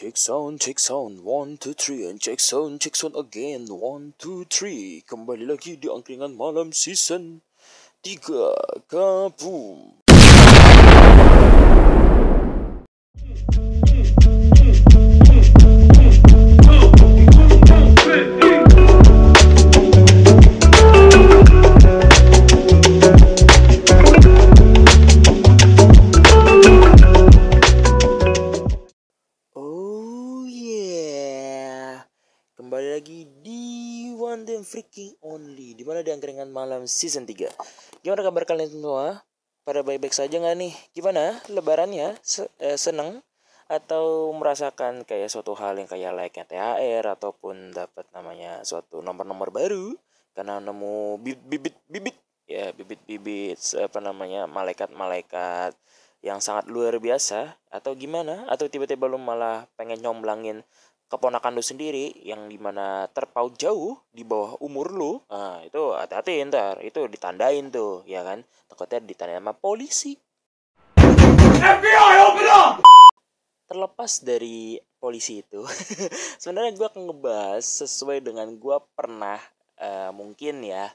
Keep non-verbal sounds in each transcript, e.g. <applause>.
Check sound, check sound, one, two, three, and check sound, check sound again, one, two, three. Kembali lagi di Angkringan Malam Season 3, kabum. King Only di mana di angkringan malam season 3. Gimana kabar kalian semua? Pada baik-baik saja nggak nih? Gimana lebarannya? Se eh, seneng? Atau merasakan kayak suatu hal yang kayak like nya THR ataupun dapat namanya suatu nomor-nomor baru karena nemu bibit-bibit ya bibit-bibit apa namanya malaikat-malaikat yang sangat luar biasa atau gimana atau tiba-tiba lu malah pengen nyomblangin keponakan lu sendiri yang dimana terpaut jauh di bawah umur lu nah, itu hati-hati ntar itu ditandain tuh ya kan takutnya ditandain sama polisi FBI open up terlepas dari polisi itu <laughs> sebenarnya gue akan ngebahas sesuai dengan gue pernah uh, mungkin ya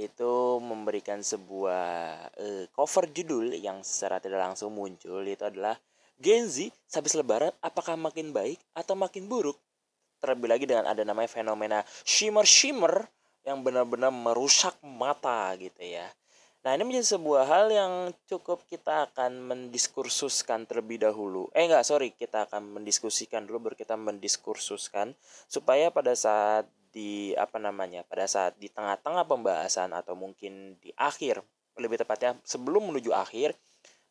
itu memberikan sebuah uh, cover judul yang secara tidak langsung muncul itu adalah Gen Z habis lebaran apakah makin baik atau makin buruk? Terlebih lagi dengan ada namanya fenomena shimmer-shimmer yang benar-benar merusak mata gitu ya. Nah ini menjadi sebuah hal yang cukup kita akan mendiskursuskan terlebih dahulu. Eh enggak, sorry, kita akan mendiskusikan dulu baru kita mendiskursuskan supaya pada saat di apa namanya pada saat di tengah-tengah pembahasan atau mungkin di akhir lebih tepatnya sebelum menuju akhir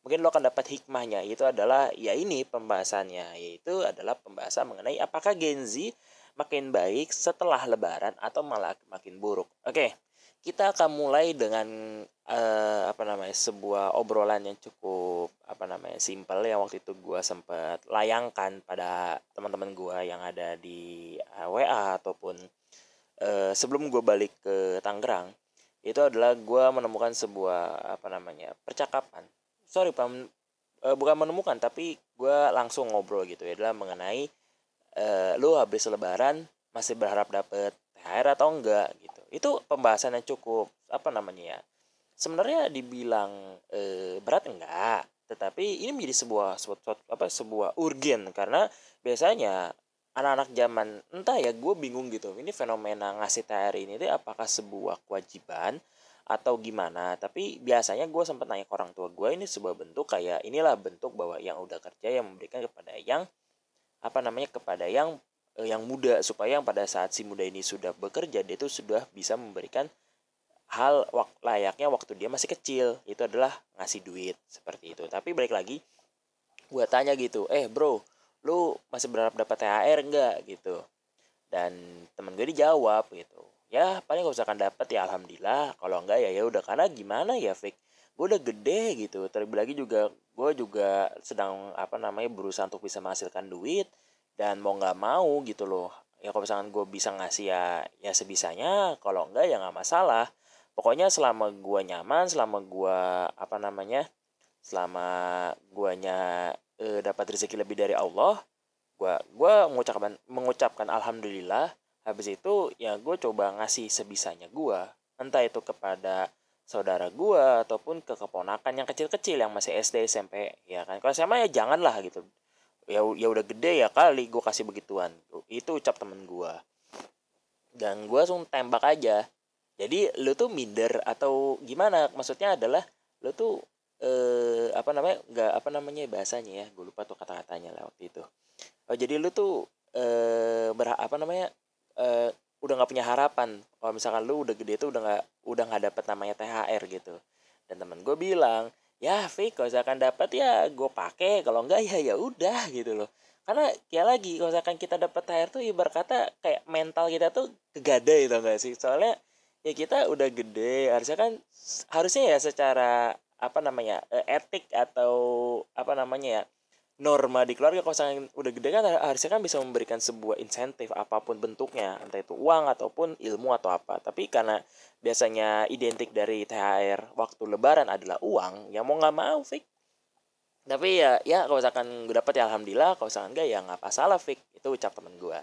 mungkin lo akan dapat hikmahnya itu adalah ya ini pembahasannya yaitu adalah pembahasan mengenai apakah Gen Z makin baik setelah lebaran atau malah makin buruk. Oke, kita akan mulai dengan uh, apa namanya sebuah obrolan yang cukup apa namanya simple yang waktu itu gue sempat layangkan pada teman-teman gue yang ada di eh, WA ataupun uh, sebelum gue balik ke Tangerang itu adalah gue menemukan sebuah apa namanya percakapan sorry bukan uh, eh, bukan menemukan tapi gue langsung ngobrol gitu ya dalam mengenai uh, lu habis lebaran masih berharap dapet THR atau enggak gitu itu pembahasan yang cukup apa namanya ya sebenarnya dibilang uh, berat enggak tetapi ini menjadi sebuah sebuah sebuah apa sebuah urgen karena biasanya anak-anak zaman entah ya gue bingung gitu ini fenomena ngasih THR ini itu apakah sebuah kewajiban atau gimana tapi biasanya gue sempat nanya ke orang tua gue ini sebuah bentuk kayak inilah bentuk bahwa yang udah kerja yang memberikan kepada yang apa namanya kepada yang eh, yang muda supaya yang pada saat si muda ini sudah bekerja dia itu sudah bisa memberikan hal wak, layaknya waktu dia masih kecil itu adalah ngasih duit seperti itu tapi balik lagi gue tanya gitu eh bro lu masih berharap dapat THR enggak gitu dan teman gue dijawab gitu ya paling kalau misalkan dapat ya alhamdulillah kalau enggak ya ya udah karena gimana ya Fik gue udah gede gitu terlebih lagi juga gue juga sedang apa namanya berusaha untuk bisa menghasilkan duit dan mau nggak mau gitu loh ya kalau misalkan gue bisa ngasih ya ya sebisanya kalau enggak ya nggak masalah pokoknya selama gue nyaman selama gue apa namanya selama guanya e, dapat rezeki lebih dari Allah gue gue mengucapkan mengucapkan alhamdulillah Habis itu ya gue coba ngasih sebisanya gue. Entah itu kepada saudara gue ataupun ke keponakan yang kecil-kecil yang masih SD SMP ya kan kalau SMA ya jangan lah gitu ya ya udah gede ya kali gue kasih begituan itu ucap temen gue dan gue langsung tembak aja jadi lu tuh minder atau gimana maksudnya adalah lu tuh eh, apa namanya nggak apa namanya bahasanya ya gue lupa tuh kata-katanya lah waktu itu oh jadi lu tuh eh, berapa apa namanya uh, udah nggak punya harapan kalau misalkan lu udah gede tuh udah nggak udah nggak dapet namanya THR gitu dan teman gue bilang ya fake kalau misalkan dapat ya gue pakai kalau enggak ya ya udah gitu loh karena ya lagi kalau misalkan kita dapat THR tuh ibarat kata kayak mental kita tuh kegade itu gak sih soalnya ya kita udah gede harusnya kan harusnya ya secara apa namanya eh, etik atau apa namanya ya norma di keluarga kalau misalnya udah gede kan harusnya kan bisa memberikan sebuah insentif apapun bentuknya entah itu uang ataupun ilmu atau apa tapi karena biasanya identik dari THR waktu lebaran adalah uang yang mau nggak mau Fik tapi ya ya kalau misalkan gue dapet ya alhamdulillah kalau misalkan enggak ya nggak apa salah Fik itu ucap temen gue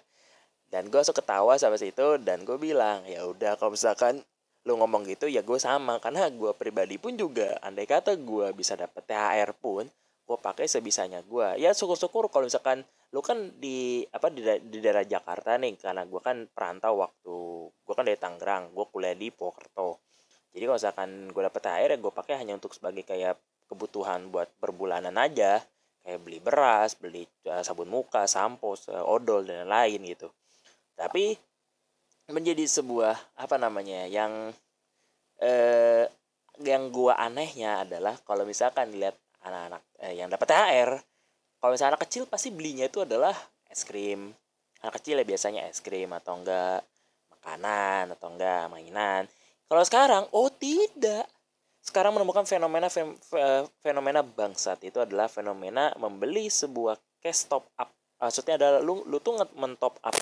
dan gue langsung ketawa sampai situ dan gue bilang ya udah kalau misalkan lu ngomong gitu ya gue sama karena gue pribadi pun juga andai kata gue bisa dapet THR pun gue pakai sebisanya gue ya syukur-syukur kalau misalkan lu kan di apa di, di daerah Jakarta nih karena gue kan perantau waktu gue kan dari Tangerang gue kuliah di Purwokerto jadi kalau misalkan gue dapet THR ya gue pakai hanya untuk sebagai kayak kebutuhan buat perbulanan aja kayak beli beras beli uh, sabun muka sampo odol dan lain gitu tapi menjadi sebuah apa namanya yang eh, yang gua anehnya adalah kalau misalkan lihat anak-anak eh, yang dapat THR kalau misalnya anak kecil pasti belinya itu adalah es krim anak kecil ya biasanya es krim atau enggak makanan atau enggak mainan kalau sekarang oh tidak sekarang menemukan fenomena fenomena bangsat itu adalah fenomena membeli sebuah cash top up maksudnya adalah lu lu tuh mentop up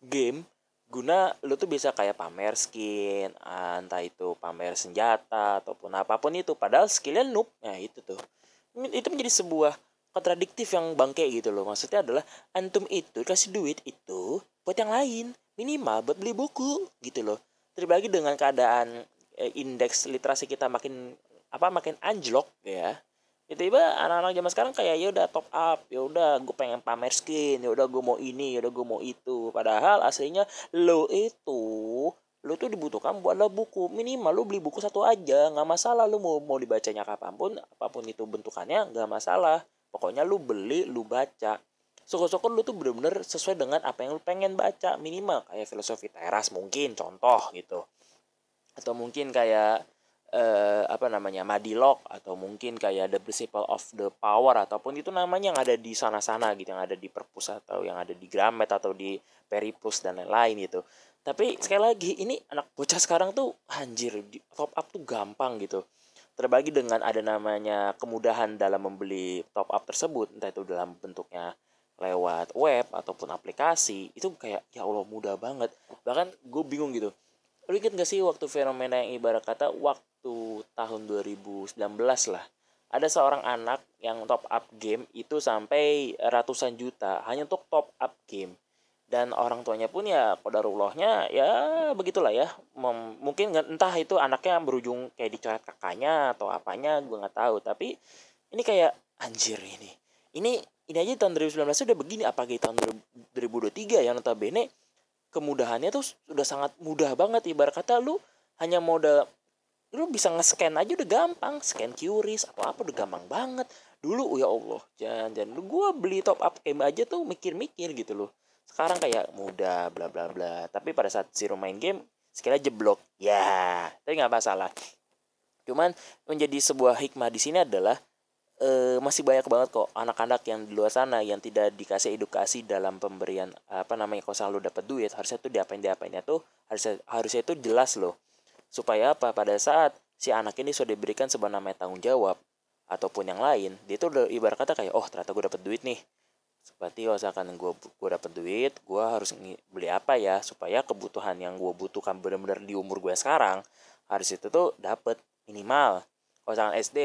game guna lu tuh bisa kayak pamer skin ah, entah itu pamer senjata ataupun apapun itu padahal skillnya noob nah itu tuh itu menjadi sebuah kontradiktif yang bangke gitu loh maksudnya adalah antum itu kasih duit itu buat yang lain minimal buat beli buku gitu loh terlebih dengan keadaan eh, indeks literasi kita makin apa makin anjlok ya tiba-tiba anak-anak zaman sekarang kayak ya udah top up ya udah gue pengen pamer skin ya udah gue mau ini ya udah gue mau itu padahal aslinya lo itu lu tuh dibutuhkan buat buku minimal lu beli buku satu aja nggak masalah lu mau mau dibacanya kapanpun apapun itu bentukannya nggak masalah pokoknya lu beli lu baca syukur-syukur lu tuh bener-bener sesuai dengan apa yang lu pengen baca minimal kayak filosofi teras mungkin contoh gitu atau mungkin kayak eh, apa namanya Madilog atau mungkin kayak The Principle of the Power ataupun itu namanya yang ada di sana-sana gitu yang ada di perpus atau yang ada di Gramet atau di Peripus dan lain-lain gitu tapi sekali lagi ini anak bocah sekarang tuh anjir top up tuh gampang gitu terbagi dengan ada namanya kemudahan dalam membeli top up tersebut entah itu dalam bentuknya lewat web ataupun aplikasi itu kayak ya Allah mudah banget bahkan gue bingung gitu lu inget gak sih waktu fenomena yang ibarat kata waktu tahun 2019 lah ada seorang anak yang top up game itu sampai ratusan juta hanya untuk top up game dan orang tuanya pun ya kodarullahnya ya begitulah ya Mem mungkin entah itu anaknya berujung kayak dicoret kakaknya atau apanya gue nggak tahu tapi ini kayak anjir ini ini ini aja tahun 2019 sudah begini apa apalagi tahun 2023 yang notabene kemudahannya tuh sudah sangat mudah banget ibarat kata lu hanya modal lu bisa nge-scan aja udah gampang scan QRIS atau apa udah gampang banget dulu ya Allah jangan jangan lu gua beli top up game aja tuh mikir-mikir gitu loh sekarang kayak muda bla bla bla tapi pada saat Zero main game sekali jeblok ya tapi nggak masalah cuman menjadi sebuah hikmah di sini adalah e, masih banyak banget kok anak-anak yang di luar sana yang tidak dikasih edukasi dalam pemberian apa namanya kalau selalu dapat duit harusnya tuh diapain diapainnya tuh harusnya harusnya itu jelas loh supaya apa pada saat si anak ini sudah diberikan sebuah namanya tanggung jawab ataupun yang lain dia tuh ibarat kata kayak oh ternyata gue dapat duit nih seperti misalkan gue gue dapat duit gue harus beli apa ya supaya kebutuhan yang gue butuhkan benar-benar di umur gue sekarang harus itu tuh dapat minimal kalau misalkan SD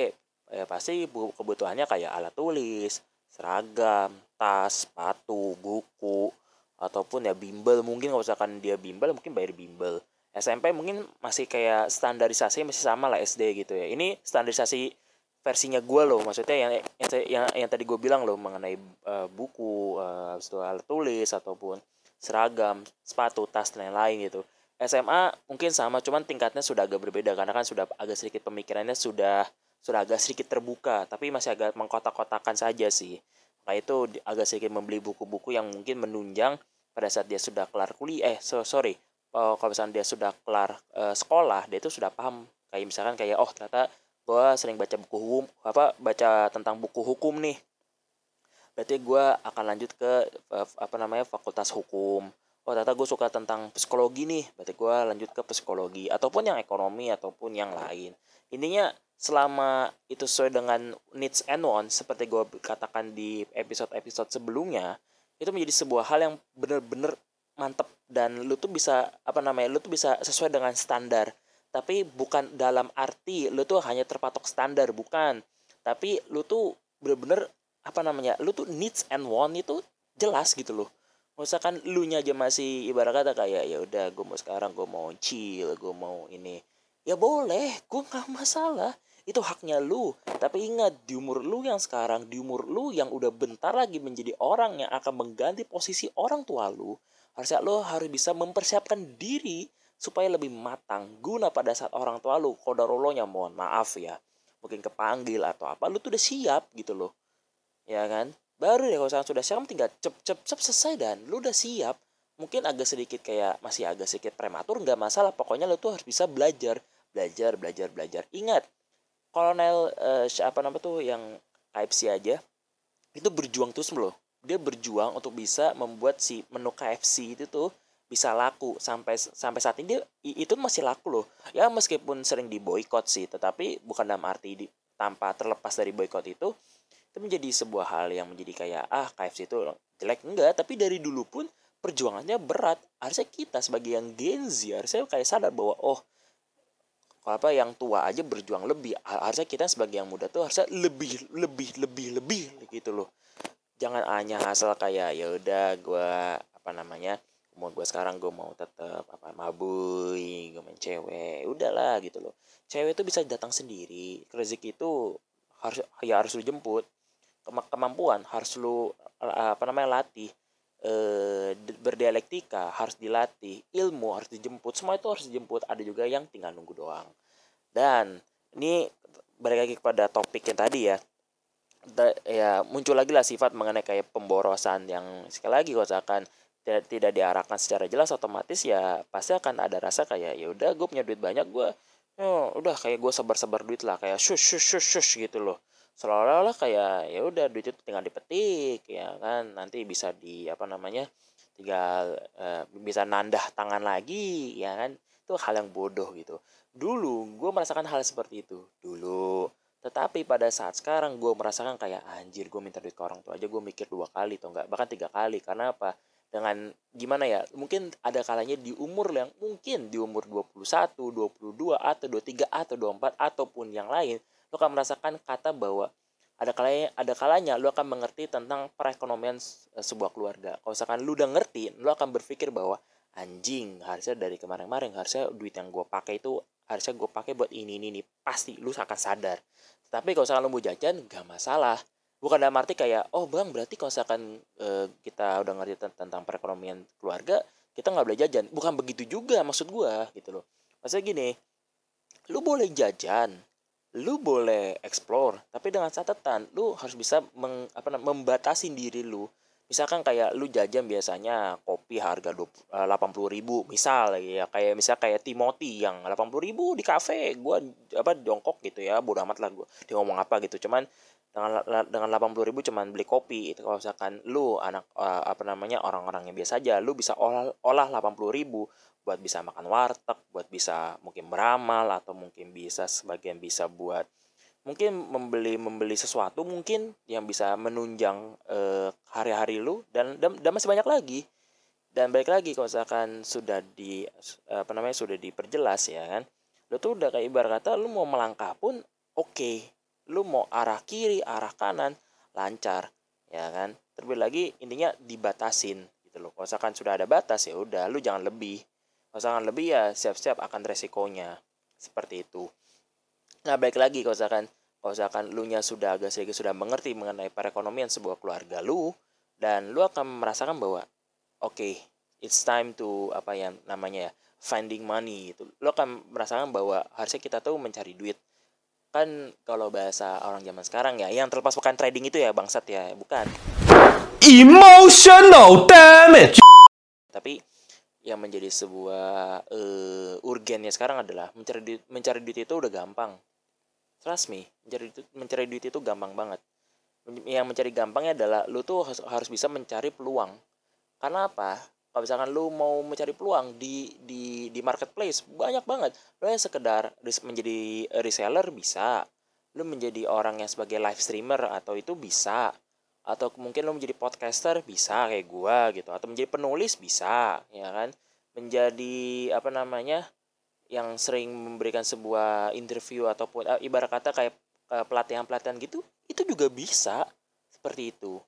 ya pasti kebutuhannya kayak alat tulis seragam tas sepatu buku ataupun ya bimbel mungkin kalau misalkan dia bimbel mungkin bayar bimbel SMP mungkin masih kayak standarisasi masih sama lah SD gitu ya ini standarisasi versinya gue loh maksudnya yang yang yang, yang tadi gue bilang loh mengenai uh, buku uh, alat tulis ataupun seragam sepatu tas dan lain-lain gitu SMA mungkin sama cuman tingkatnya sudah agak berbeda karena kan sudah agak sedikit pemikirannya sudah sudah agak sedikit terbuka tapi masih agak mengkotak-kotakan saja sih maka nah, itu agak sedikit membeli buku-buku yang mungkin menunjang pada saat dia sudah kelar kuliah eh so, sorry uh, kalau misalnya dia sudah kelar uh, sekolah dia itu sudah paham kayak misalkan kayak oh ternyata gue sering baca buku hukum apa baca tentang buku hukum nih berarti gue akan lanjut ke apa namanya fakultas hukum oh ternyata gue suka tentang psikologi nih berarti gue lanjut ke psikologi ataupun yang ekonomi ataupun yang lain intinya selama itu sesuai dengan needs and wants seperti gue katakan di episode-episode sebelumnya itu menjadi sebuah hal yang benar-benar mantep dan lu tuh bisa apa namanya lu tuh bisa sesuai dengan standar tapi bukan dalam arti lu tuh hanya terpatok standar bukan tapi lu tuh bener-bener apa namanya lu tuh needs and want itu jelas gitu loh misalkan lu nya aja masih ibarat kata kayak ya udah gue mau sekarang gue mau chill gue mau ini ya boleh gue nggak <laughs> masalah itu haknya lu tapi ingat di umur lu yang sekarang di umur lu yang udah bentar lagi menjadi orang yang akan mengganti posisi orang tua lu harusnya lu harus bisa mempersiapkan diri supaya lebih matang guna pada saat orang tua lu kodarolonya mohon maaf ya mungkin kepanggil atau apa lu tuh udah siap gitu loh ya kan baru deh kalau sudah siap tinggal cep cep cep selesai dan lu udah siap mungkin agak sedikit kayak masih agak sedikit prematur nggak masalah pokoknya lu tuh harus bisa belajar belajar belajar belajar ingat kolonel eh, siapa nama tuh yang KFC aja itu berjuang terus loh dia berjuang untuk bisa membuat si menu KFC itu tuh bisa laku sampai sampai saat ini dia itu masih laku loh ya meskipun sering diboykot sih tetapi bukan dalam arti di, tanpa terlepas dari boykot itu itu menjadi sebuah hal yang menjadi kayak ah KFC itu jelek enggak tapi dari dulu pun perjuangannya berat harusnya kita sebagai yang Gen Z harusnya kayak sadar bahwa oh apa yang tua aja berjuang lebih harusnya kita sebagai yang muda tuh harusnya lebih lebih lebih lebih gitu loh jangan hanya asal kayak ya udah gue apa namanya mau gue sekarang gue mau tetap apa mabui gue main cewek udahlah gitu loh cewek itu bisa datang sendiri rezeki itu harus ya harus lu jemput kemampuan harus lu eh, apa namanya latih e, berdialektika harus dilatih ilmu harus dijemput semua itu harus dijemput ada juga yang tinggal nunggu doang dan ini balik lagi kepada topik yang tadi ya ya muncul lagi lah sifat mengenai kayak pemborosan yang sekali lagi kau katakan tidak, tidak diarahkan secara jelas otomatis ya pasti akan ada rasa kayak ya udah gue punya duit banyak gue ya oh, udah kayak gue sebar-sebar duit lah kayak shush shush shush shush gitu loh seolah-olah kayak ya udah duit itu tinggal dipetik ya kan nanti bisa di apa namanya tinggal uh, bisa nandah tangan lagi ya kan itu hal yang bodoh gitu dulu gue merasakan hal seperti itu dulu tetapi pada saat sekarang gue merasakan kayak anjir gue minta duit ke orang tua aja gue mikir dua kali atau enggak bahkan tiga kali karena apa dengan gimana ya mungkin ada kalanya di umur yang mungkin di umur 21, 22 atau 23 atau 24 ataupun yang lain lo akan merasakan kata bahwa ada kalanya ada kalanya lo akan mengerti tentang perekonomian eh, sebuah keluarga. Kalau misalkan lo udah ngerti, lo akan berpikir bahwa anjing harusnya dari kemarin-kemarin harusnya duit yang gue pakai itu harusnya gue pakai buat ini ini ini pasti lo akan sadar. Tapi kalau misalkan lo mau jajan gak masalah bukan dalam arti kayak oh bang berarti kalau misalkan e, kita udah ngerti tentang perekonomian keluarga kita nggak boleh jajan bukan begitu juga maksud gue gitu loh maksudnya gini lu boleh jajan lu boleh explore tapi dengan catatan lu harus bisa meng, apa namanya membatasi diri lu misalkan kayak lu jajan biasanya kopi harga dua eh, delapan puluh ribu misal ya kayak misal kayak Timothy yang delapan puluh ribu di kafe gue apa jongkok gitu ya bodo amat lah gue dia ngomong apa gitu cuman dengan dengan 80 ribu cuman beli kopi itu kalau misalkan lu anak uh, apa namanya orang-orang yang biasa aja lu bisa olah olah 80 ribu buat bisa makan warteg buat bisa mungkin beramal atau mungkin bisa sebagian bisa buat mungkin membeli membeli sesuatu mungkin yang bisa menunjang uh, hari-hari lu dan, dan dan masih banyak lagi dan baik lagi kalau misalkan sudah di apa namanya sudah diperjelas ya kan lu tuh udah kayak ibarat kata lu mau melangkah pun oke okay lu mau arah kiri arah kanan lancar ya kan terlebih lagi intinya dibatasin gitu loh kalau misalkan sudah ada batas ya udah lu jangan lebih kalau misalkan lebih ya siap-siap akan resikonya seperti itu nah baik lagi kalau misalkan kalau misalkan lu nya sudah agak sedikit sudah mengerti mengenai perekonomian sebuah keluarga lu dan lu akan merasakan bahwa oke okay, it's time to apa yang namanya ya finding money itu lo akan merasakan bahwa harusnya kita tuh mencari duit kan kalau bahasa orang zaman sekarang ya yang terlepas bukan trading itu ya bangsat ya bukan emotional damage tapi yang menjadi sebuah uh, urgennya sekarang adalah mencari duit, mencari duit itu udah gampang trust me mencari duit, mencari duit itu gampang banget yang mencari gampangnya adalah lu tuh harus, harus bisa mencari peluang karena apa kalau misalkan lu mau mencari peluang di di di marketplace banyak banget lu yang sekedar menjadi reseller bisa lu menjadi orang yang sebagai live streamer atau itu bisa atau mungkin lu menjadi podcaster bisa kayak gua gitu atau menjadi penulis bisa ya kan menjadi apa namanya yang sering memberikan sebuah interview ataupun eh, ibarat kata kayak eh, pelatihan-pelatihan gitu itu juga bisa seperti itu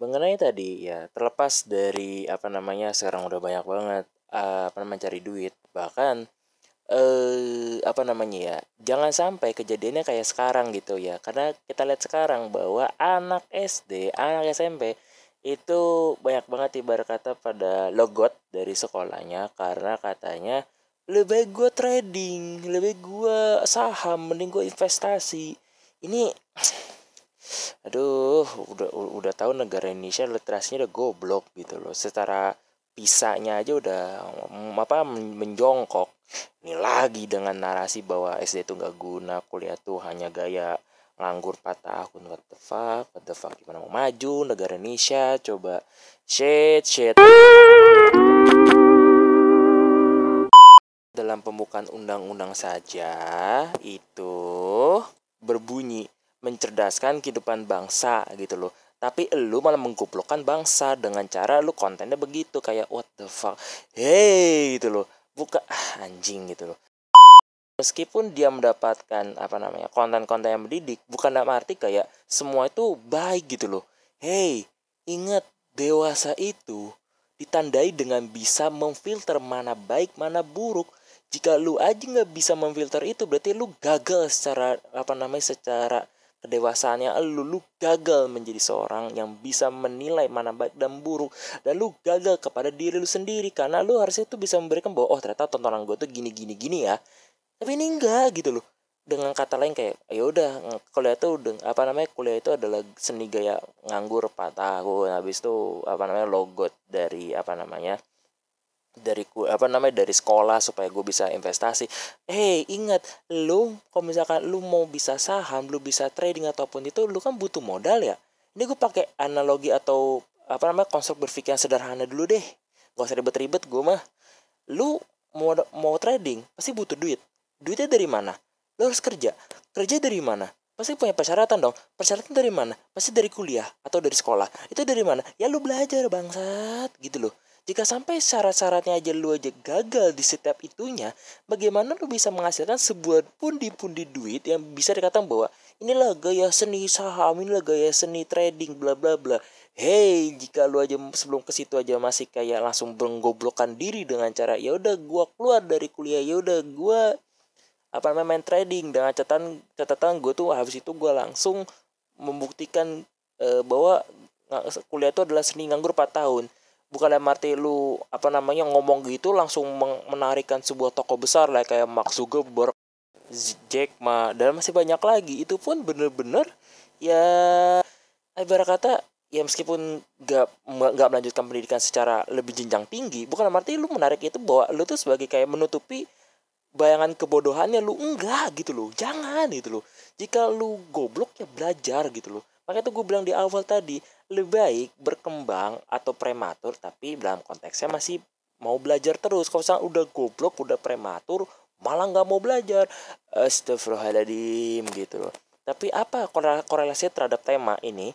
mengenai tadi ya terlepas dari apa namanya sekarang udah banyak banget uh, apa namanya cari duit bahkan eh apa namanya ya jangan sampai kejadiannya kayak sekarang gitu ya karena kita lihat sekarang bahwa anak SD anak SMP itu banyak banget ibarat kata pada logot dari sekolahnya karena katanya lebih gua trading lebih gua saham mending gua investasi ini aduh udah udah tahu negara Indonesia literasinya udah goblok gitu loh secara pisahnya aja udah mm, apa menjongkok ini lagi dengan narasi bahwa SD itu nggak guna kuliah tuh hanya gaya nganggur patah tahun what the fuck what the fuck gimana mau maju negara Indonesia coba shit shit dalam pembukaan undang-undang saja itu berbunyi mencerdaskan kehidupan bangsa gitu loh tapi lu malah mengkuplokkan bangsa dengan cara lu kontennya begitu kayak what the fuck hey gitu loh buka ah, anjing gitu loh meskipun dia mendapatkan apa namanya konten-konten yang mendidik bukan dalam arti kayak semua itu baik gitu loh hey ingat dewasa itu ditandai dengan bisa memfilter mana baik mana buruk jika lu aja nggak bisa memfilter itu berarti lu gagal secara apa namanya secara kedewasaannya lu lu gagal menjadi seorang yang bisa menilai mana baik dan buruk dan lu gagal kepada diri lu sendiri karena lu harusnya tuh bisa memberikan bahwa oh ternyata tontonan gue tuh gini gini gini ya tapi ini enggak gitu loh dengan kata lain kayak ya udah kuliah tuh udah apa namanya kuliah itu adalah seni gaya nganggur patah tahun habis itu apa namanya logot dari apa namanya dari ku apa namanya dari sekolah supaya gue bisa investasi. hei ingat lu kalau misalkan lu mau bisa saham, lu bisa trading ataupun itu lu kan butuh modal ya. Ini gue pakai analogi atau apa namanya konsep berpikir yang sederhana dulu deh. Gak usah ribet-ribet gue mah. Lu mau mau trading pasti butuh duit. Duitnya dari mana? Lu harus kerja. Kerja dari mana? Pasti punya persyaratan dong. Persyaratan dari mana? Pasti dari kuliah atau dari sekolah. Itu dari mana? Ya lu belajar bangsat gitu loh jika sampai syarat-syaratnya aja lu aja gagal di setiap itunya, bagaimana lu bisa menghasilkan sebuah pundi-pundi duit yang bisa dikatakan bahwa inilah gaya seni saham, inilah gaya seni trading, bla bla bla. Hey, jika lu aja sebelum ke situ aja masih kayak langsung bergoblokan diri dengan cara ya udah gua keluar dari kuliah, ya udah gua apa namanya main trading dengan catatan catatan gue tuh habis itu gua langsung membuktikan e, bahwa eh, kuliah itu adalah seni nganggur 4 tahun bukan arti lu apa namanya ngomong gitu langsung menarikan sebuah toko besar lah kayak Mark Zuckerberg, Jack Ma dan masih banyak lagi itu pun bener-bener ya ibarat kata ya meskipun gak nggak melanjutkan pendidikan secara lebih jenjang tinggi bukan arti lu menarik itu bahwa lu tuh sebagai kayak menutupi bayangan kebodohannya lu enggak gitu loh jangan gitu loh jika lu goblok ya belajar gitu loh Makanya tuh gue bilang di awal tadi, lebih baik berkembang atau prematur tapi dalam konteksnya masih mau belajar terus. Kalau misalnya udah goblok, udah prematur, malah nggak mau belajar. Astagfirullahaladzim gitu loh. Tapi apa korelasi terhadap tema ini?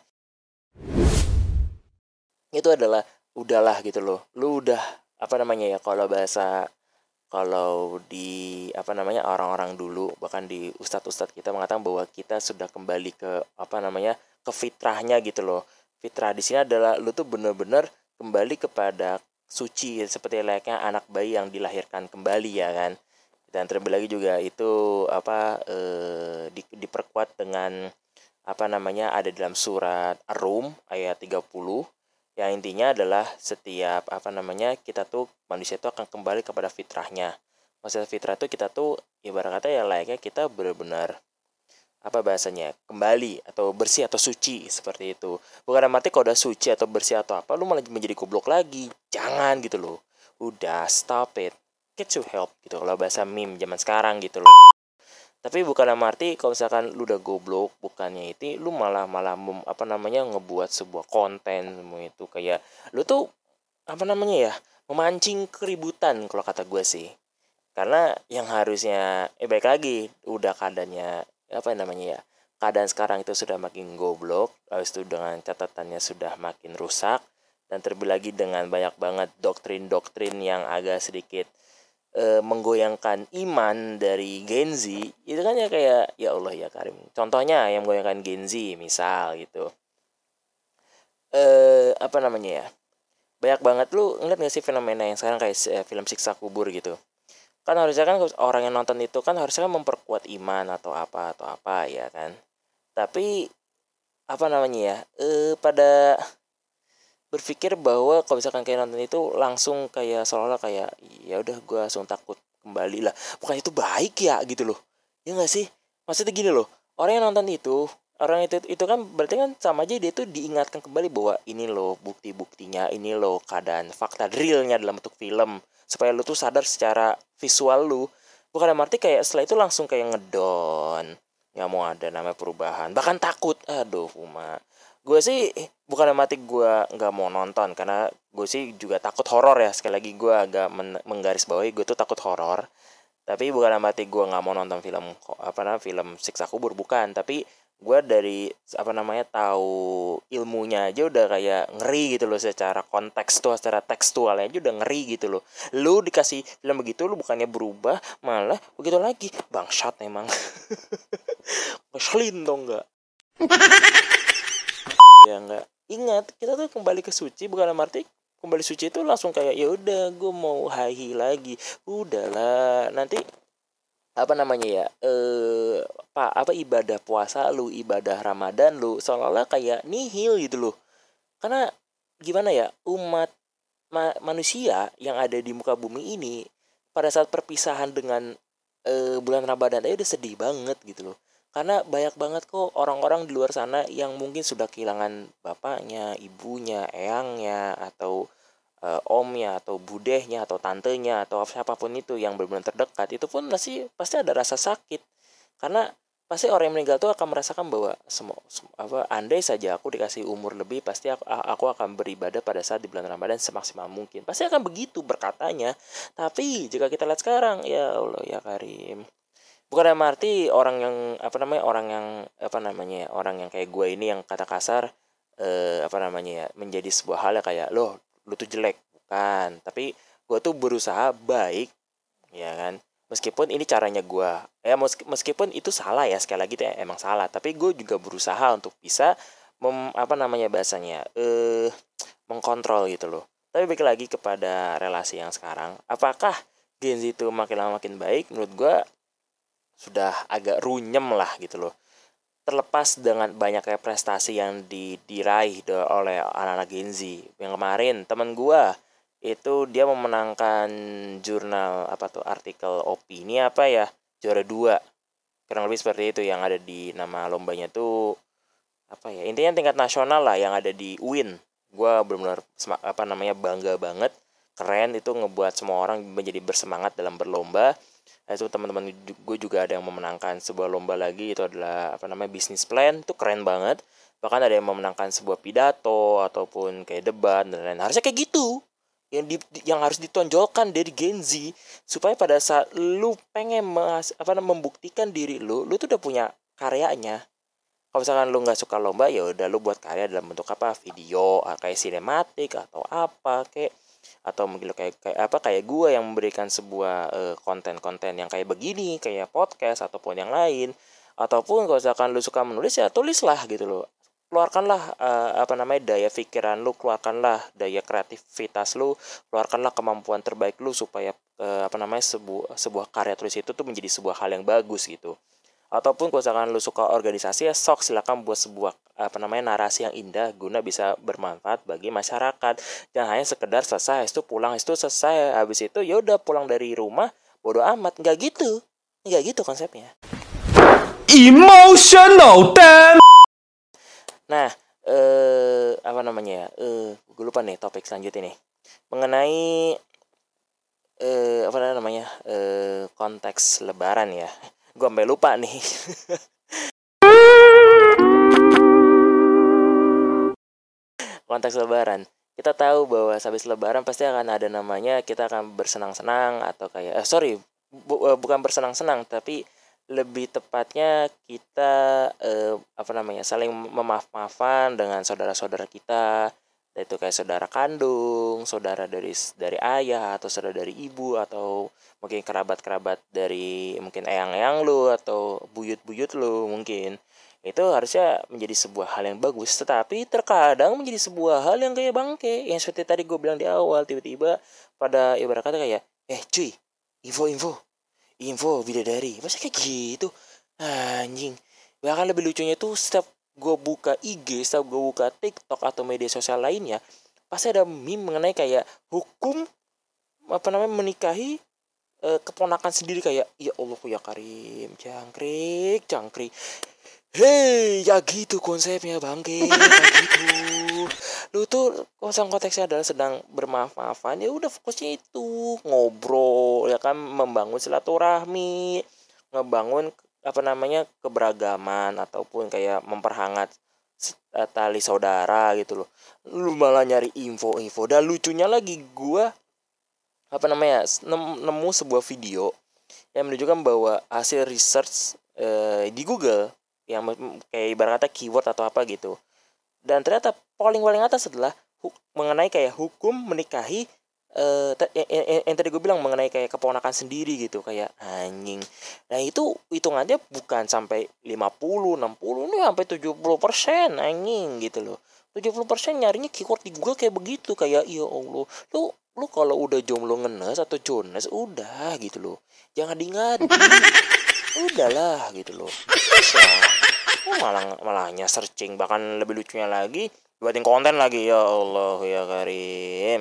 Itu adalah udahlah gitu loh. Lu udah apa namanya ya kalau bahasa kalau di apa namanya orang-orang dulu bahkan di ustadz-ustadz kita mengatakan bahwa kita sudah kembali ke apa namanya ke fitrahnya gitu loh fitrah di sini adalah lu tuh bener-bener kembali kepada suci seperti layaknya anak bayi yang dilahirkan kembali ya kan dan terlebih lagi juga itu apa e, di, diperkuat dengan apa namanya ada dalam surat Ar-Rum ayat 30 Ya intinya adalah setiap apa namanya kita tuh manusia itu akan kembali kepada fitrahnya. Maksudnya fitrah itu kita tuh ibarat kata ya layaknya kita benar-benar apa bahasanya kembali atau bersih atau suci seperti itu bukan arti kalau udah suci atau bersih atau apa lu malah menjadi goblok lagi jangan gitu loh udah stop it get to help gitu kalau bahasa meme zaman sekarang gitu loh tapi bukan dalam arti kalau misalkan lu udah goblok bukannya itu lu malah malah mem, apa namanya ngebuat sebuah konten semua itu kayak lu tuh apa namanya ya memancing keributan kalau kata gue sih karena yang harusnya eh baik lagi udah keadaannya apa namanya ya keadaan sekarang itu sudah makin goblok habis itu dengan catatannya sudah makin rusak dan terlebih lagi dengan banyak banget doktrin-doktrin yang agak sedikit e, menggoyangkan iman dari Gen Z itu kan ya kayak ya Allah ya Karim contohnya yang menggoyangkan Gen Z misal gitu e, apa namanya ya banyak banget lu ngeliat gak sih fenomena yang sekarang kayak eh, film siksa kubur gitu kan harusnya kan orang yang nonton itu kan harusnya kan memperkuat iman atau apa atau apa ya kan tapi apa namanya ya e, pada berpikir bahwa kalau misalkan kayak nonton itu langsung kayak seolah-olah kayak ya udah gue langsung takut kembali lah bukan itu baik ya gitu loh ya nggak sih maksudnya gini loh orang yang nonton itu orang itu itu kan berarti kan sama aja dia itu diingatkan kembali bahwa ini loh bukti-buktinya ini loh keadaan fakta realnya dalam bentuk film supaya lu tuh sadar secara visual lu bukan arti kayak setelah itu langsung kayak ngedon nggak mau ada namanya perubahan bahkan takut aduh Uma gue sih bukan mati gue nggak mau nonton karena gue sih juga takut horor ya sekali lagi gue agak men bawahi gue tuh takut horor tapi bukan mati gue nggak mau nonton film apa namanya film siksa kubur bukan tapi gue dari apa namanya tahu ilmunya aja udah kayak ngeri gitu loh secara konteks tuh secara tekstualnya aja udah ngeri gitu loh lu dikasih film begitu lu bukannya berubah malah begitu lagi bangsat emang ngeselin <laughs> dong nggak <laughs> ya enggak ingat kita tuh kembali ke suci bukan arti kembali suci itu langsung kayak ya udah gue mau hahi lagi udahlah nanti apa namanya ya eh apa apa ibadah puasa lu ibadah ramadan lu seolah-olah kayak nihil gitu loh karena gimana ya umat ma manusia yang ada di muka bumi ini pada saat perpisahan dengan eh, bulan ramadan itu udah sedih banget gitu loh karena banyak banget kok orang-orang di luar sana yang mungkin sudah kehilangan bapaknya, ibunya, eyangnya atau e, omnya atau budehnya atau tantenya atau siapapun itu yang benar-benar terdekat itu pun pasti pasti ada rasa sakit karena pasti orang yang meninggal itu akan merasakan bahwa semua apa andai saja aku dikasih umur lebih pasti aku, aku akan beribadah pada saat di bulan Ramadan semaksimal mungkin pasti akan begitu berkatanya tapi jika kita lihat sekarang ya Allah ya Karim bukan MRT orang yang apa namanya orang yang apa namanya ya, orang yang kayak gue ini yang kata kasar eh, apa namanya ya menjadi sebuah hal ya kayak loh lu tuh jelek bukan tapi gue tuh berusaha baik ya kan meskipun ini caranya gue ya meskipun itu salah ya sekali lagi tuh ya, emang salah tapi gue juga berusaha untuk bisa mem, apa namanya bahasanya ya, eh mengkontrol gitu loh tapi balik lagi kepada relasi yang sekarang apakah Gen Z itu makin lama makin baik menurut gue sudah agak runyem lah gitu loh terlepas dengan banyaknya prestasi yang di, diraih oleh anak-anak Gen Z yang kemarin teman gue itu dia memenangkan jurnal apa tuh artikel opini apa ya juara dua kurang lebih seperti itu yang ada di nama lombanya tuh apa ya intinya tingkat nasional lah yang ada di UIN gue benar-benar apa namanya bangga banget keren itu ngebuat semua orang menjadi bersemangat dalam berlomba Nah, itu teman-teman gue juga ada yang memenangkan sebuah lomba lagi itu adalah apa namanya business plan itu keren banget bahkan ada yang memenangkan sebuah pidato ataupun kayak debat dan lain-lain harusnya kayak gitu yang di, yang harus ditonjolkan dari Gen Z supaya pada saat lu pengen mas, apa namanya membuktikan diri lu lu tuh udah punya karyanya kalau misalkan lu nggak suka lomba ya udah lu buat karya dalam bentuk apa video ah, kayak sinematik atau apa kayak atau mungkin kayak kayak apa kayak gue yang memberikan sebuah eh, konten-konten uh, yang kayak begini kayak podcast ataupun yang lain ataupun kalau misalkan lu suka menulis ya tulislah gitu loh keluarkanlah uh, apa namanya daya pikiran lu keluarkanlah daya kreativitas lu keluarkanlah kemampuan terbaik lu supaya uh, apa namanya sebuah sebuah karya tulis itu tuh menjadi sebuah hal yang bagus gitu ataupun kalau misalkan lu suka organisasi ya sok silakan buat sebuah apa namanya narasi yang indah guna bisa bermanfaat bagi masyarakat jangan hanya sekedar selesai itu pulang itu selesai habis itu ya udah pulang dari rumah bodoh amat nggak gitu nggak gitu konsepnya emotional ten nah eh apa namanya ya eh gue lupa nih topik selanjutnya nih mengenai eh apa namanya eh konteks lebaran ya gue sampai lupa nih <laughs> konteks lebaran kita tahu bahwa habis lebaran pasti akan ada namanya kita akan bersenang-senang atau kayak eh, sorry bu, eh, bukan bersenang-senang tapi lebih tepatnya kita eh, apa namanya saling memaaf-maafan dengan saudara-saudara kita nah, itu kayak saudara kandung, saudara dari dari ayah atau saudara dari ibu atau mungkin kerabat-kerabat dari mungkin eyang-eyang lu atau buyut-buyut lu mungkin itu harusnya menjadi sebuah hal yang bagus tetapi terkadang menjadi sebuah hal yang kayak bangke yang seperti tadi gue bilang di awal tiba-tiba pada ibarat kata kayak eh cuy info info info dari masa kayak gitu anjing bahkan lebih lucunya tuh setiap gue buka IG setiap gue buka TikTok atau media sosial lainnya pasti ada meme mengenai kayak hukum apa namanya menikahi eh, keponakan sendiri kayak ya Allah ya Karim jangkrik jangkrik Hei, ya gitu konsepnya bangke, ya gitu. Lu tuh kosong konteksnya adalah sedang bermaaf-maafan, ya udah fokusnya itu ngobrol, ya kan membangun silaturahmi, ngebangun apa namanya keberagaman ataupun kayak memperhangat eh, tali saudara gitu loh. Lu malah nyari info-info. Dan lucunya lagi gua apa namanya nemu sebuah video yang menunjukkan bahwa hasil research eh, di Google yang kayak ibarat kata keyword atau apa gitu dan ternyata paling paling atas adalah mengenai kayak hukum menikahi eh, yang, yang, ya, ya, yang tadi gue bilang mengenai kayak keponakan sendiri gitu kayak anjing nah itu hitungannya bukan sampai 50 60 ini sampai 70 persen anjing gitu loh 70 persen nyarinya keyword di Google kayak begitu kayak ya Allah lu lu kalau udah jomblo ngenes atau jones udah gitu loh jangan diingat <laughs> udahlah gitu loh oh, malah malahnya searching bahkan lebih lucunya lagi buatin konten lagi ya Allah ya Karim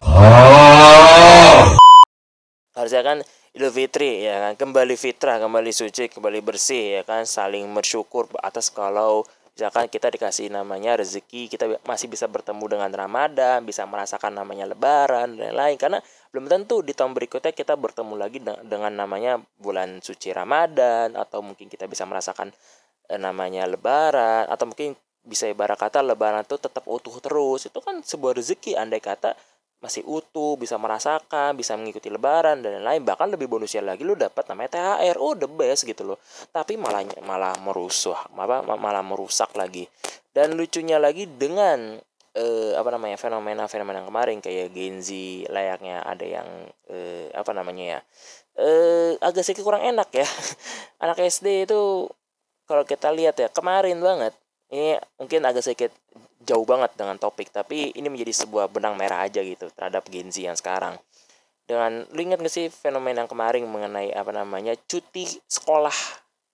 harusnya kan Idul Fitri ya kan kembali fitrah kembali suci kembali bersih ya kan saling bersyukur atas kalau misalkan kita dikasih namanya rezeki kita masih bisa bertemu dengan Ramadan bisa merasakan namanya Lebaran dan lain-lain karena belum tentu di tahun berikutnya kita bertemu lagi dengan namanya bulan suci Ramadan atau mungkin kita bisa merasakan Eh, namanya lebaran atau mungkin bisa ibarat kata lebaran itu tetap utuh terus itu kan sebuah rezeki andai kata masih utuh bisa merasakan bisa mengikuti lebaran dan lain-lain bahkan lebih bonusnya lagi lu dapat namanya THR oh the best gitu loh tapi malah malah merusuh apa malah merusak lagi dan lucunya lagi dengan eh, apa namanya fenomena fenomena kemarin kayak Gen Z layaknya ada yang eh, apa namanya ya eh, agak sedikit kurang enak ya <laughs> anak SD itu kalau kita lihat ya kemarin banget ini mungkin agak sedikit jauh banget dengan topik tapi ini menjadi sebuah benang merah aja gitu terhadap Gen Z yang sekarang dengan lu ingat gak sih fenomena yang kemarin mengenai apa namanya cuti sekolah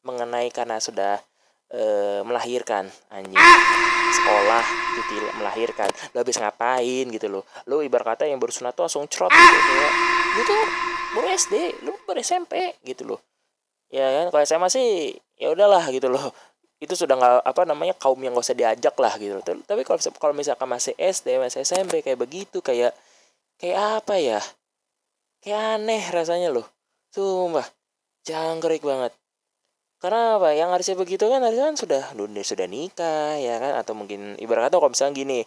mengenai karena sudah e, melahirkan anjing sekolah cuti melahirkan lu habis ngapain gitu lo? lu ibarat kata yang baru sunat tuh langsung cerot gitu ya gitu baru SD lu baru SMP gitu loh ya kan kalau SMA sih ya udahlah gitu loh itu sudah nggak apa namanya kaum yang gak usah diajak lah gitu loh. tapi kalau kalau misalkan masih SD masih SMP kayak begitu kayak kayak apa ya kayak aneh rasanya loh sumpah jangkrik banget karena apa yang harusnya begitu kan harusnya kan sudah dunia sudah nikah ya kan atau mungkin ibarat kata kalau misalnya gini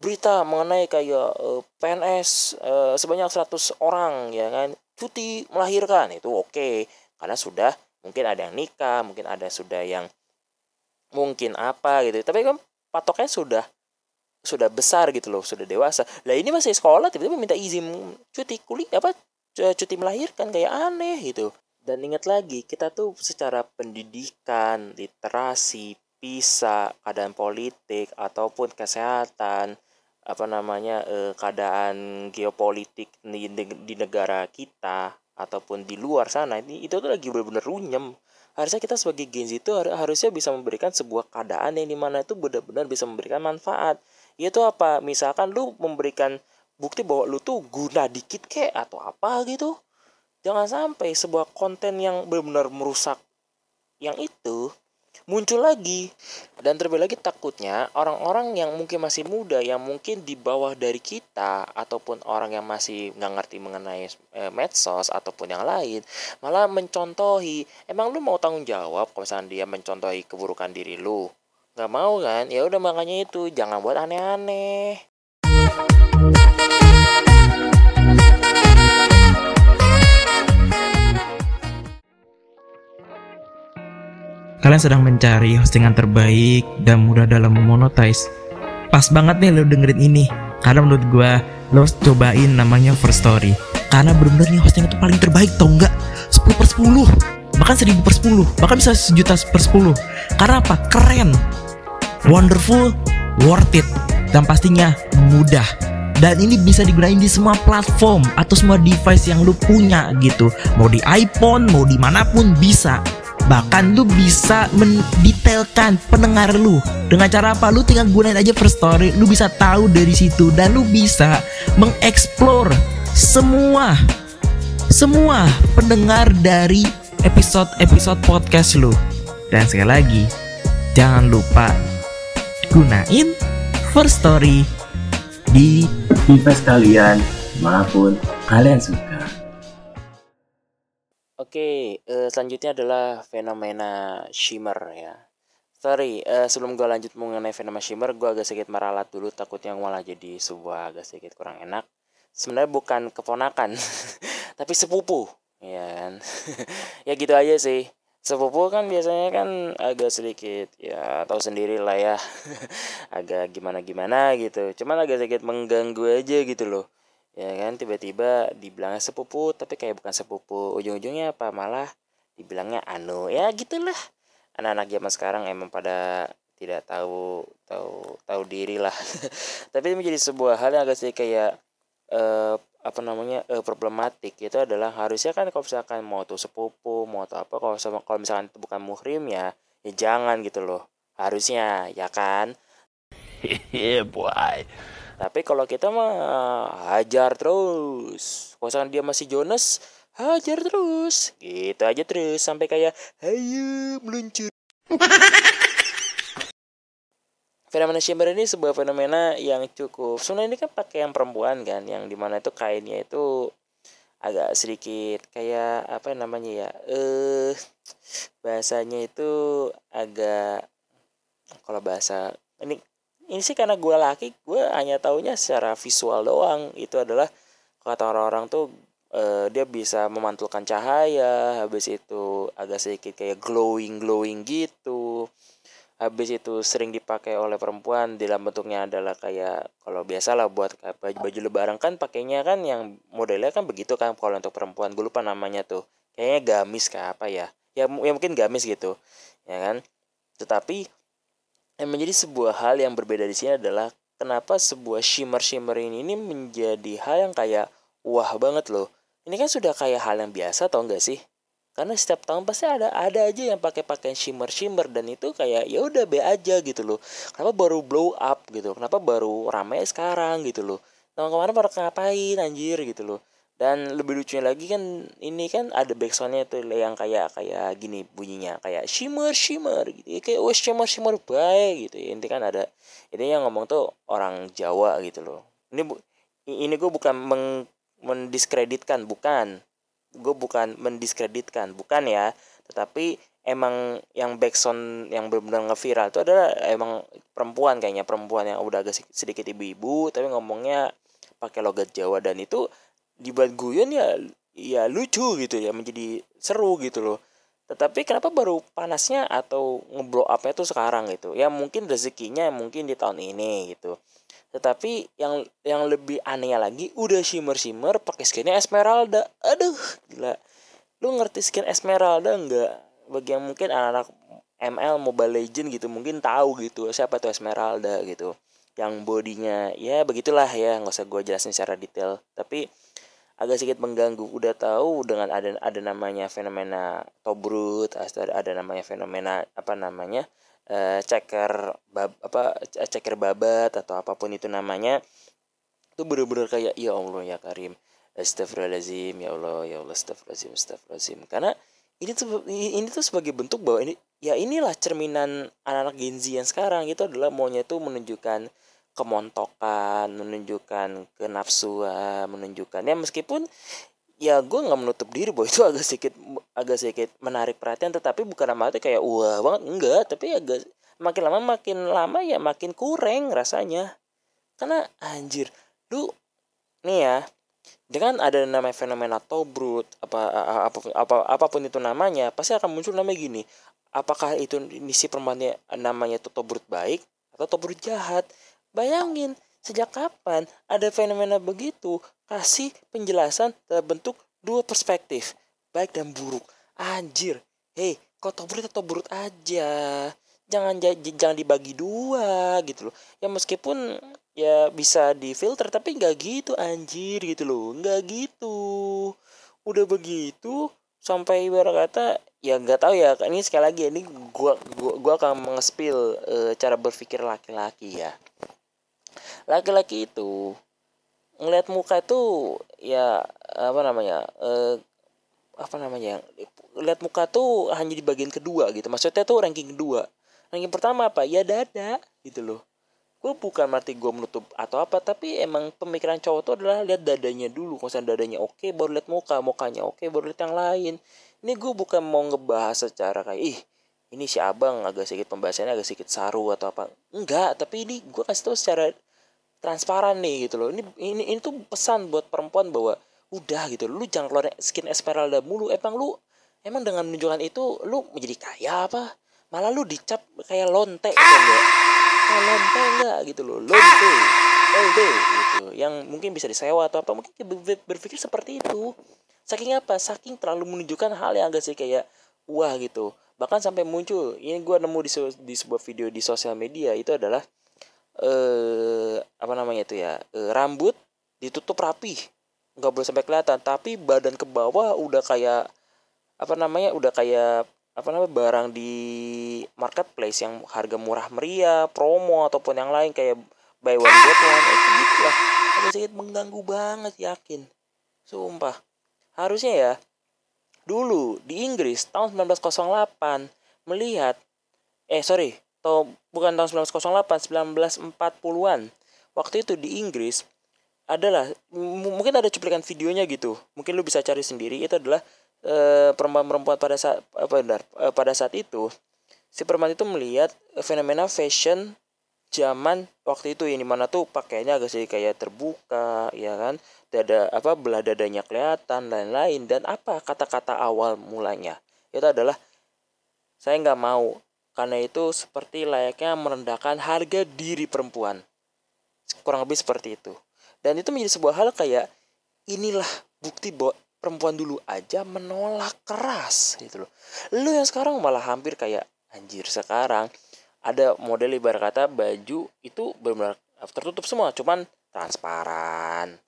berita mengenai kayak uh, eh, PNS uh, eh, sebanyak 100 orang ya kan cuti melahirkan itu oke okay, karena sudah mungkin ada yang nikah mungkin ada sudah yang mungkin apa gitu tapi kan patoknya sudah sudah besar gitu loh sudah dewasa lah ini masih sekolah tiba-tiba minta izin cuti kulit apa cuti melahirkan kayak aneh gitu dan ingat lagi kita tuh secara pendidikan literasi bisa keadaan politik ataupun kesehatan apa namanya eh, keadaan geopolitik di negara kita ataupun di luar sana ini itu tuh lagi benar-benar runyem harusnya kita sebagai Gen Z itu harusnya bisa memberikan sebuah keadaan yang dimana itu benar-benar bisa memberikan manfaat yaitu apa misalkan lu memberikan bukti bahwa lu tuh guna dikit kek atau apa gitu jangan sampai sebuah konten yang benar-benar merusak yang itu muncul lagi dan terlebih lagi takutnya orang-orang yang mungkin masih muda yang mungkin di bawah dari kita ataupun orang yang masih nggak ngerti mengenai eh, medsos ataupun yang lain malah mencontohi emang lu mau tanggung jawab kalau misalnya dia mencontohi keburukan diri lu nggak mau kan ya udah makanya itu jangan buat aneh-aneh kalian sedang mencari hostingan terbaik dan mudah dalam memonetize, pas banget nih lo dengerin ini. Karena menurut gue lo harus cobain namanya First Story. Karena bener-bener nih hosting itu paling terbaik tau nggak? 10 per 10 bahkan 1000 per 10 bahkan bisa sejuta per 10 karena apa? keren wonderful worth it dan pastinya mudah dan ini bisa digunain di semua platform atau semua device yang lu punya gitu mau di iPhone mau dimanapun bisa bahkan lu bisa mendetailkan pendengar lu dengan cara apa lu tinggal gunain aja first story lu bisa tahu dari situ dan lu bisa mengeksplor semua semua pendengar dari episode-episode podcast lu dan sekali lagi jangan lupa gunain first story di device kalian maupun kalian semua Oke, okay, uh, eh, selanjutnya adalah fenomena shimmer ya. Sorry, uh, sebelum gue lanjut mengenai fenomena shimmer, gue agak sedikit meralat dulu, takutnya malah jadi sebuah agak sedikit kurang enak. Sebenarnya bukan keponakan, <laughs> tapi sepupu, ya kan? <laughs> ya gitu aja sih. Sepupu kan biasanya kan agak sedikit ya tahu sendiri lah ya <laughs> agak gimana gimana gitu cuman agak sedikit mengganggu aja gitu loh ya kan tiba-tiba dibilangnya sepupu tapi kayak bukan sepupu ujung-ujungnya apa malah dibilangnya anu ya gitulah anak-anak zaman sekarang emang pada tidak tahu tahu tahu diri lah <laughs> tapi menjadi sebuah hal yang agak sih kayak eh, apa namanya eh, problematik itu adalah harusnya kan kalau misalkan mau tuh sepupu mau tuh apa kalau sama kalau misalkan itu bukan muhrim ya ya jangan gitu loh harusnya ya kan hehehe <laughs> iya, boy tapi kalau kita mah hajar terus. Kalau dia masih Jonas, hajar terus. Gitu aja terus sampai kayak ayo meluncur. <laughs> fenomena shimmer ini sebuah fenomena yang cukup sebenarnya ini kan pakai yang perempuan kan yang dimana itu kainnya itu agak sedikit kayak apa namanya ya eh bahasanya itu agak kalau bahasa ini ini sih karena gue laki gue hanya taunya secara visual doang itu adalah kata orang-orang tuh uh, dia bisa memantulkan cahaya habis itu agak sedikit kayak glowing glowing gitu habis itu sering dipakai oleh perempuan dalam bentuknya adalah kayak kalau biasalah lah buat baju baju lebaran kan pakainya kan yang modelnya kan begitu kan kalau untuk perempuan gue lupa namanya tuh kayaknya gamis kayak apa ya ya, ya mungkin gamis gitu ya kan tetapi yang eh, menjadi sebuah hal yang berbeda di sini adalah kenapa sebuah shimmer shimmer ini, ini menjadi hal yang kayak wah banget loh. Ini kan sudah kayak hal yang biasa tau enggak sih? Karena setiap tahun pasti ada ada aja yang pakai pakaian shimmer shimmer dan itu kayak ya udah be aja gitu loh. Kenapa baru blow up gitu? Kenapa baru ramai sekarang gitu loh? Tahun kemarin baru ngapain anjir gitu loh dan lebih lucunya lagi kan ini kan ada backsoundnya tuh yang kayak kayak gini bunyinya kayak shimmer shimmer gitu ya, kayak oh shimmer shimmer baik gitu ya, ini kan ada ini yang ngomong tuh orang Jawa gitu loh ini bu ini gue bukan meng, mendiskreditkan bukan gue bukan mendiskreditkan bukan ya tetapi emang yang backsound yang benar-benar ngeviral itu adalah emang perempuan kayaknya perempuan yang udah agak sedikit ibu-ibu tapi ngomongnya pakai logat Jawa dan itu dibuat guyon ya ya lucu gitu ya menjadi seru gitu loh tetapi kenapa baru panasnya atau ngeblow upnya tuh sekarang gitu ya mungkin rezekinya mungkin di tahun ini gitu tetapi yang yang lebih aneh lagi udah shimmer shimmer pakai skinnya esmeralda aduh gila lu ngerti skin esmeralda nggak bagi yang mungkin anak-anak ML Mobile Legend gitu mungkin tahu gitu siapa tuh Esmeralda gitu yang bodinya ya begitulah ya nggak usah gue jelasin secara detail tapi agak sedikit mengganggu. Udah tahu dengan ada ada namanya fenomena Tobrut, ada namanya fenomena apa namanya eh, ceker bab apa eh, ceker babat atau apapun itu namanya itu bener-bener kayak ya Allah ya Karim Astagfirullahaladzim ya Allah ya Allah Astagfirullahaladzim Astagfirullahaladzim karena ini tuh ini tuh sebagai bentuk bahwa ini ya inilah cerminan anak-anak Gen Z yang sekarang itu adalah maunya itu menunjukkan kemontokan, menunjukkan kenafsuan, menunjukkan ya meskipun ya gue nggak menutup diri bahwa <laughs> itu agak sedikit agak sedikit menarik perhatian tetapi bukan lama itu kayak wah banget enggak tapi agak makin lama makin lama ya makin kurang rasanya karena anjir lu nih ya dengan ada namanya fenomena tobrut apa apa apa apapun itu namanya pasti akan muncul namanya gini apakah itu misi permanya namanya itu tobrut baik atau tobrut jahat Bayangin, sejak kapan ada fenomena begitu kasih penjelasan dalam bentuk dua perspektif, baik dan buruk. Anjir, hei, kau tau buruk atau buruk aja. Jangan jangan dibagi dua gitu loh. Ya meskipun ya bisa difilter tapi nggak gitu anjir gitu loh. Nggak gitu. Udah begitu sampai ibarat kata ya nggak tahu ya ini sekali lagi ini gua gua, gua akan mengespil uh, eh, cara berpikir laki-laki ya laki-laki itu ngelihat muka itu ya apa namanya eh, apa namanya lihat muka tuh hanya di bagian kedua gitu maksudnya tuh ranking kedua ranking pertama apa ya dada gitu loh gue bukan mati gue menutup atau apa tapi emang pemikiran cowok tuh adalah lihat dadanya dulu konsen dadanya oke okay, baru lihat muka mukanya oke okay, baru lihat yang lain ini gue bukan mau ngebahas secara kayak ih ini si abang agak sedikit pembahasannya agak sedikit saru atau apa enggak tapi ini gue kasih tau secara transparan nih gitu loh ini ini ini tuh pesan buat perempuan bahwa udah gitu lu jangan keluar skin Esmeralda mulu emang lu emang dengan menunjukkan itu lu menjadi kaya apa malah lu dicap kayak lonte gitu enggak kayak lonte enggak gitu loh lonte lonte gitu yang mungkin bisa disewa atau apa mungkin berpikir seperti itu saking apa saking terlalu menunjukkan hal yang agak sih kayak wah gitu bahkan sampai muncul ini gua nemu di, se di sebuah video di sosial media itu adalah eh apa namanya itu ya eh, rambut ditutup rapi nggak boleh sampai kelihatan tapi badan ke bawah udah kayak apa namanya udah kayak apa namanya barang di marketplace yang harga murah meriah promo ataupun yang lain kayak buy one get one itu gitu lah agak sedikit mengganggu banget yakin sumpah harusnya ya dulu di Inggris tahun 1908 melihat eh sorry atau bukan tahun 1908, 1940-an. Waktu itu di Inggris adalah mungkin ada cuplikan videonya gitu. Mungkin lu bisa cari sendiri itu adalah perempuan-perempuan eh, pada saat apa benar, eh, pada saat itu si perempuan itu melihat fenomena fashion zaman waktu itu ini mana tuh pakainya agak sih kayak terbuka ya kan ada apa belah dadanya kelihatan lain-lain dan apa kata-kata awal mulanya itu adalah saya nggak mau karena itu seperti layaknya merendahkan harga diri perempuan. Kurang lebih seperti itu. Dan itu menjadi sebuah hal kayak inilah bukti bahwa perempuan dulu aja menolak keras gitu loh. Lu yang sekarang malah hampir kayak anjir sekarang ada model ibarat kata baju itu benar-benar tertutup semua cuman transparan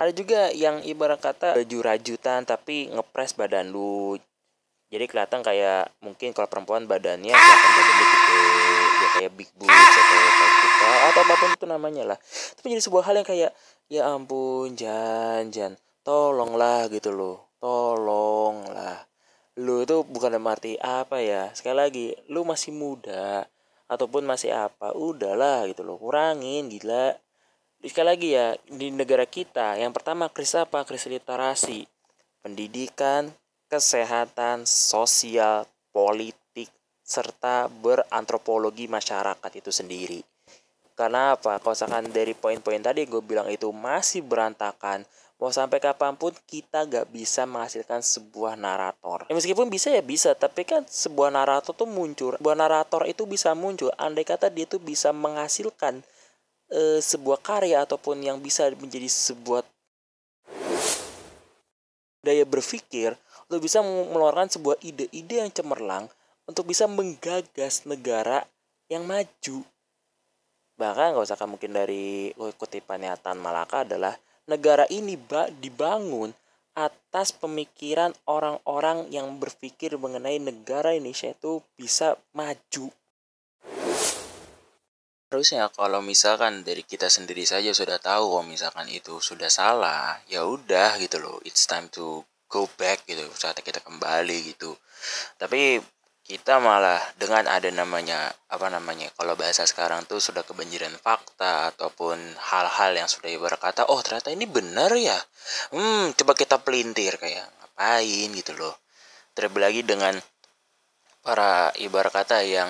ada juga yang ibarat kata baju rajutan tapi ngepres badan lu jadi kelihatan kayak mungkin kalau perempuan badannya kelihatan gitu dia kayak big booty atau kita gitu. atau apapun itu namanya lah tapi jadi sebuah hal yang kayak ya ampun Jan Jan tolonglah gitu loh tolonglah lu itu bukan dalam arti apa ya sekali lagi lu masih muda ataupun masih apa udahlah gitu loh kurangin gila sekali lagi ya di negara kita yang pertama kris apa kris literasi pendidikan kesehatan, sosial, politik, serta berantropologi masyarakat itu sendiri. Karena apa? Kalau misalkan dari poin-poin tadi gue bilang itu masih berantakan, mau sampai kapanpun kita gak bisa menghasilkan sebuah narator. Ya, meskipun bisa ya bisa, tapi kan sebuah narator tuh muncul. Sebuah narator itu bisa muncul, andai kata dia tuh bisa menghasilkan e, sebuah karya ataupun yang bisa menjadi sebuah daya berpikir lo bisa mengeluarkan sebuah ide-ide yang cemerlang untuk bisa menggagas negara yang maju. Bahkan nggak usah mungkin dari kutipan Tan Malaka adalah negara ini dibangun atas pemikiran orang-orang yang berpikir mengenai negara Indonesia itu bisa maju. Harusnya kalau misalkan dari kita sendiri saja sudah tahu kalau misalkan itu sudah salah, ya udah gitu loh. It's time to go back gitu saatnya kita kembali gitu tapi kita malah dengan ada namanya apa namanya kalau bahasa sekarang tuh sudah kebanjiran fakta ataupun hal-hal yang sudah kata, oh ternyata ini benar ya hmm coba kita pelintir kayak ngapain gitu loh terlebih lagi dengan para ibarat kata yang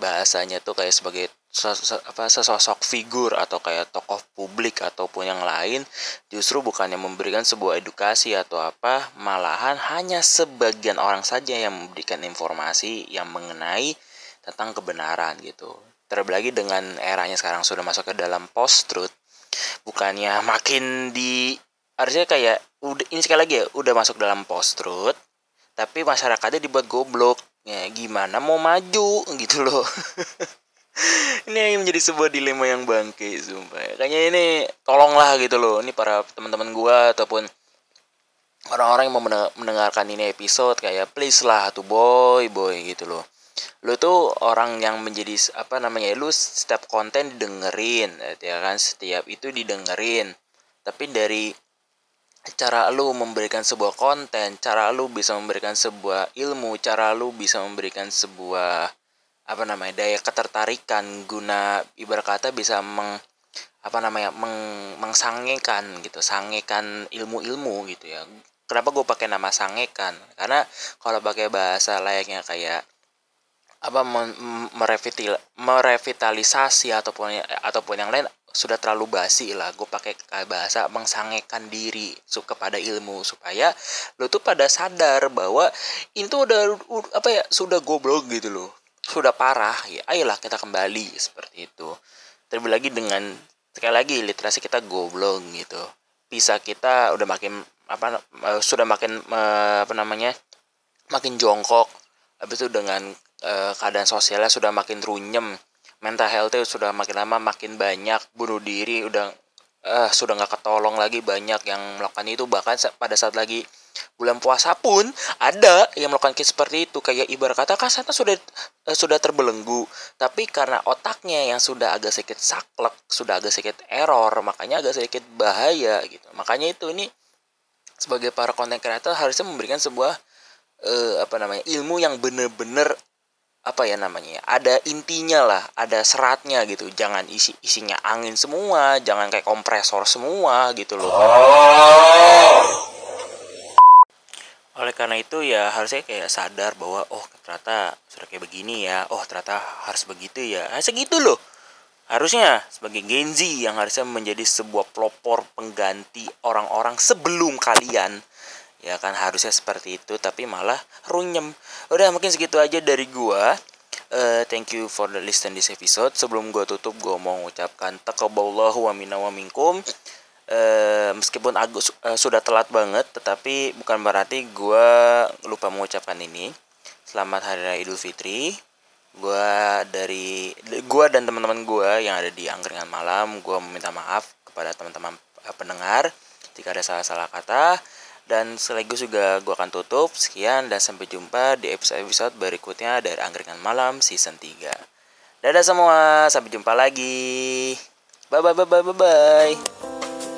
bahasanya tuh kayak sebagai apa sesosok figur atau kayak tokoh publik ataupun yang lain justru bukannya memberikan sebuah edukasi atau apa malahan hanya sebagian orang saja yang memberikan informasi yang mengenai tentang kebenaran gitu terlebih lagi dengan eranya sekarang sudah masuk ke dalam post truth bukannya makin di harusnya kayak udah ini sekali lagi ya udah masuk dalam post truth tapi masyarakatnya dibuat goblok ya gimana mau maju gitu loh <laughs> <laughs> ini yang menjadi sebuah dilema yang bangke sumpah ya. kayaknya ini tolonglah gitu loh ini para teman-teman gua ataupun orang-orang yang mau mendengarkan ini episode kayak please lah tuh boy boy gitu loh lu tuh orang yang menjadi apa namanya lu setiap konten didengerin ya kan setiap itu didengerin tapi dari cara lu memberikan sebuah konten cara lu bisa memberikan sebuah ilmu cara lu bisa memberikan sebuah apa namanya daya ketertarikan guna ibarat kata bisa meng apa namanya meng, mengsangekan gitu sangekan ilmu-ilmu gitu ya kenapa gue pakai nama sangekan karena kalau pakai bahasa layaknya kayak apa merevital merevitalisasi ataupun ataupun yang lain sudah terlalu basi lah gue pakai bahasa mengsangekan diri sup kepada ilmu supaya lo tuh pada sadar bahwa itu udah apa ya sudah goblok gitu loh sudah parah ya ayolah kita kembali seperti itu terlebih lagi dengan sekali lagi literasi kita goblok gitu bisa kita udah makin apa eh, sudah makin eh, apa namanya makin jongkok habis itu dengan eh, keadaan sosialnya sudah makin runyem mental health sudah makin lama makin banyak bunuh diri udah uh, sudah nggak ketolong lagi banyak yang melakukan itu bahkan pada saat lagi bulan puasa pun ada yang melakukan seperti itu kayak ibarat kata kan sudah uh, sudah terbelenggu tapi karena otaknya yang sudah agak sedikit saklek sudah agak sedikit error makanya agak sedikit bahaya gitu makanya itu ini sebagai para konten kreator harusnya memberikan sebuah uh, apa namanya ilmu yang bener-bener apa ya namanya ya, ada intinya lah ada seratnya gitu jangan isi isinya angin semua jangan kayak kompresor semua gitu loh oleh karena itu ya harusnya kayak sadar bahwa oh ternyata sudah kayak begini ya oh ternyata harus begitu ya nah, segitu loh harusnya sebagai Genzi yang harusnya menjadi sebuah pelopor pengganti orang-orang sebelum kalian ya kan harusnya seperti itu tapi malah runyem udah mungkin segitu aja dari gua uh, thank you for the listen this episode sebelum gua tutup gua mau mengucapkan takaballahu wa minna wa minkum uh, meskipun agus uh, eh, sudah telat banget tetapi bukan berarti gua lupa mengucapkan ini selamat hari raya idul fitri gua dari gua dan teman-teman gua yang ada di angkringan malam gua meminta maaf kepada teman-teman pendengar jika ada salah-salah kata dan sekaligus juga gue akan tutup. Sekian dan sampai jumpa di episode-episode berikutnya dari Angkringan Malam Season 3. Dadah semua, sampai jumpa lagi. Bye bye bye bye bye. bye.